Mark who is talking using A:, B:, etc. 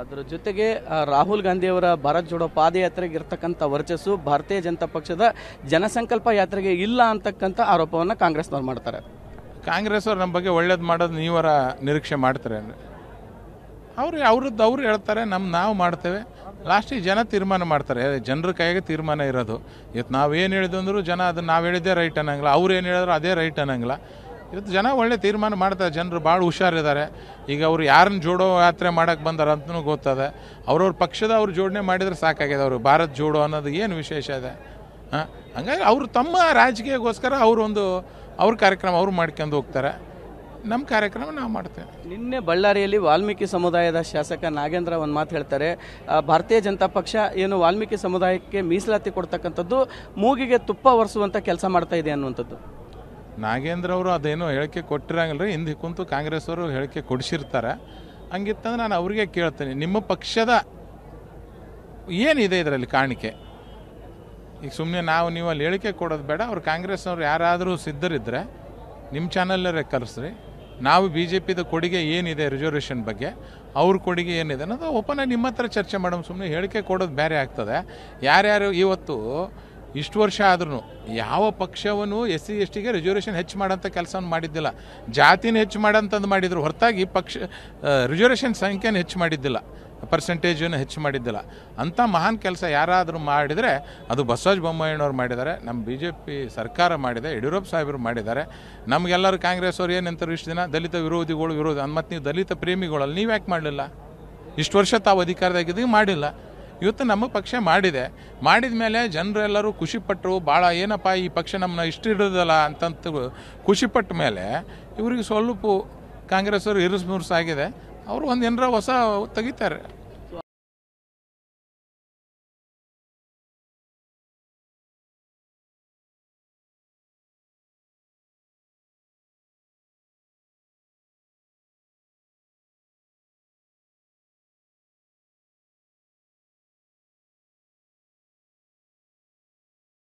A: ಅದರ ಜೊತೆಗೆ ರಾಹುಲ್ ಗಾಂಧಿಯವರ ಭಾರತ್ ಜೋಡೋ ಪಾದಯಾತ್ರೆಗೆ ಇರ್ತಕ್ಕಂಥ ವರ್ಚಸ್ಸು ಭಾರತೀಯ ಜನತಾ ಪಕ್ಷದ ಜನಸಂಕಲ್ಪ ಯಾತ್ರೆಗೆ ಇಲ್ಲ ಅಂತಕ್ಕಂಥ ಆರೋಪವನ್ನು ಕಾಂಗ್ರೆಸ್ನವ್ರು ಮಾಡ್ತಾರೆ ಕಾಂಗ್ರೆಸ್
B: ಅವ್ರು ನಮ್ಮ ಬಗ್ಗೆ ಒಳ್ಳೇದು ಮಾಡೋದು ನೀವರ ನಿರೀಕ್ಷೆ ಮಾಡ್ತಾರೆ
A: ಅವ್ರು ಅವ್ರದ್ದು ಅವ್ರು
B: ಹೇಳ್ತಾರೆ ನಮ್ಮ ನಾವು ಮಾಡ್ತೇವೆ ಲಾಸ್ಟಿಗೆ ಜನ ತೀರ್ಮಾನ ಮಾಡ್ತಾರೆ ಜನರ ಕೈಯಾಗೆ ತೀರ್ಮಾನ ಇರೋದು ಇವತ್ತು ನಾವು ಏನು ಜನ ಅದನ್ನು ನಾವು ಹೇಳಿದ್ದೇ ರೈಟ್ ಅನ್ನಂಗಿಲ್ಲ ಅವ್ರು ಏನು ಹೇಳಿದ್ರು ಅದೇ ರೈಟ್ ಅನ್ನಂಗಿಲ್ಲ ಇವತ್ತು ಜನ ಒಳ್ಳೆ ತೀರ್ಮಾನ ಮಾಡ್ತಾರೆ ಜನರು ಭಾಳ ಹುಷಾರಿದ್ದಾರೆ ಈಗ ಅವರು ಯಾರನ್ನ ಜೋಡೋ ಯಾತ್ರೆ ಮಾಡೋಕ್ಕೆ ಬಂದಾರ ಅಂತನೂ ಗೊತ್ತದೆ ಅವ್ರವ್ರ ಪಕ್ಷದ ಅವ್ರು ಜೋಡಣೆ ಮಾಡಿದರೆ ಸಾಕಾಗಿದೆ ಅವರು ಭಾರತ್ ಜೋಡೋ ಅನ್ನೋದು ಏನು ವಿಶೇಷ ಇದೆ ಹಾಂ ಹಂಗಾಗಿ ಅವರು ತಮ್ಮ ರಾಜಕೀಯಗೋಸ್ಕರ ಅವರೊಂದು ಅವ್ರ ಕಾರ್ಯಕ್ರಮ ಅವ್ರು ಮಾಡ್ಕೊಂಡು ಹೋಗ್ತಾರೆ ನಮ್ಮ ಕಾರ್ಯಕ್ರಮ ನಾವು ಮಾಡ್ತೇವೆ
A: ನಿನ್ನೆ ಬಳ್ಳಾರಿಯಲ್ಲಿ ವಾಲ್ಮೀಕಿ ಸಮುದಾಯದ ಶಾಸಕ ನಾಗೇಂದ್ರ ಒಂದು ಮಾತು ಹೇಳ್ತಾರೆ ಭಾರತೀಯ ಜನತಾ ಪಕ್ಷ ಏನು ವಾಲ್ಮೀಕಿ ಸಮುದಾಯಕ್ಕೆ ಮೀಸಲಾತಿ ಕೊಡ್ತಕ್ಕಂಥದ್ದು ಮೂಗಿಗೆ ತುಪ್ಪ ಒರೆಸುವಂಥ ಕೆಲಸ ಮಾಡ್ತಾ ಇದೆ ಅನ್ನುವಂಥದ್ದು
B: ನಾಗೇಂದ್ರ ಅವರು ಅದೇನೋ ಹೇಳಿಕೆ ಕೊಟ್ಟಿರಂಗಿಲ್ಲ ರೀ ಹಿಂದೆ ಕುಂತು ಕಾಂಗ್ರೆಸ್ ಅವರು ಹೇಳಿಕೆ ಕೊಡಿಸಿರ್ತಾರೆ ಹಂಗಿತ್ತಂದ್ರೆ ನಾನು ಅವ್ರಿಗೆ ಕೇಳ್ತೇನೆ ನಿಮ್ಮ ಪಕ್ಷದ ಏನಿದೆ ಇದರಲ್ಲಿ ಕಾಣಿಕೆ ಈಗ ಸುಮ್ಮನೆ ನಾವು ನೀವು ಅಲ್ಲಿ ಹೇಳಿಕೆ ಕೊಡೋದು ಬೇಡ ಅವ್ರು ಕಾಂಗ್ರೆಸ್ನವ್ರು ಯಾರಾದರೂ ಸಿದ್ಧರಿದ್ದರೆ ನಿಮ್ಮ ಚಾನಲ್ನರೇ ಕಲಿಸ್ರಿ ನಾವು ಬಿ ಜೆ ಪಿದ ಕೊಡುಗೆ ಏನಿದೆ ರಿಸರ್ವೇಷನ್ ಬಗ್ಗೆ ಅವ್ರ ಕೊಡುಗೆ ಏನಿದೆ ಅನ್ನೋದು ಓಪನಾಗಿ ನಿಮ್ಮ ಹತ್ರ ಚರ್ಚೆ ಮಾಡೋಣ ಸುಮ್ಮನೆ ಹೇಳಿಕೆ ಕೊಡೋದು ಬೇರೆ ಆಗ್ತದೆ ಯಾರ್ಯಾರು ಇವತ್ತು ಇಷ್ಟು ವರ್ಷ ಆದ್ರೂ ಯಾವ ಪಕ್ಷವನ್ನು ಎಸ್ ಸಿ ಎಸ್ ಟಿಗೆ ರಿಸರ್ವೇಷನ್ ಹೆಚ್ಚು ಮಾಡೋಂಥ ಕೆಲಸವನ್ನು ಮಾಡಿದ್ದಿಲ್ಲ ಜಾತಿನ ಹೆಚ್ಚು ಮಾಡೋಂಥದ್ದು ಮಾಡಿದ್ರು ಹೊರತಾಗಿ ಪಕ್ಷ ರಿಸರ್ವೇಷನ್ ಸಂಖ್ಯೆನ ಹೆಚ್ಚು ಮಾಡಿದ್ದಿಲ್ಲ ಪರ್ಸೆಂಟೇಜನ್ನು ಹೆಚ್ಚು ಮಾಡಿದ್ದಿಲ್ಲ ಅಂಥ ಮಹಾನ್ ಕೆಲಸ ಯಾರಾದರೂ ಮಾಡಿದರೆ ಅದು ಬಸವರಾಜ ಬೊಮ್ಮಾಯಿಯವ್ರು ಮಾಡಿದ್ದಾರೆ ನಮ್ಮ ಬಿ ಜೆ ಪಿ ಸರ್ಕಾರ ಮಾಡಿದೆ ಯಡಿಯೂರಪ್ಪ ಸಾಹೇಬರು ಮಾಡಿದ್ದಾರೆ ನಮಗೆಲ್ಲರೂ ಕಾಂಗ್ರೆಸ್ ಅವರು ಏನು ಅಂತಾರೆ ಇಷ್ಟು ದಿನ ದಲಿತ ವಿರೋಧಿಗಳು ವಿರೋಧ ಮತ್ತು ನೀವು ದಲಿತ ಪ್ರೇಮಿಗಳಲ್ಲಿ ನೀವು ಯಾಕೆ ಮಾಡಲಿಲ್ಲ ಇಷ್ಟು ವರ್ಷ ತಾವು ಅಧಿಕಾರದಾಗಿದ್ದು ಮಾಡಿಲ್ಲ ಇವತ್ತು ನಮ್ಮ ಪಕ್ಷ ಮಾಡಿದೆ ಮಾಡಿದ ಮೇಲೆ ಜನರೆಲ್ಲರೂ ಖುಷಿಪಟ್ಟರು ಭಾಳ ಏನಪ್ಪ ಈ ಪಕ್ಷ ನಮ್ಮನ್ನ ಇಷ್ಟ ಹಿಡಿದಲ್ಲ ಅಂತಂತ ಖುಷಿಪಟ್ಟ ಮೇಲೆ ಇವ್ರಿಗೆ ಸ್ವಲ್ಪ ಅವರು ಇರಿಸು ಮುರುಸಾಗಿದೆ ಅವರು ಒಂದು ಏನರ ಹೊಸ ತೆಗಿತಾರೆ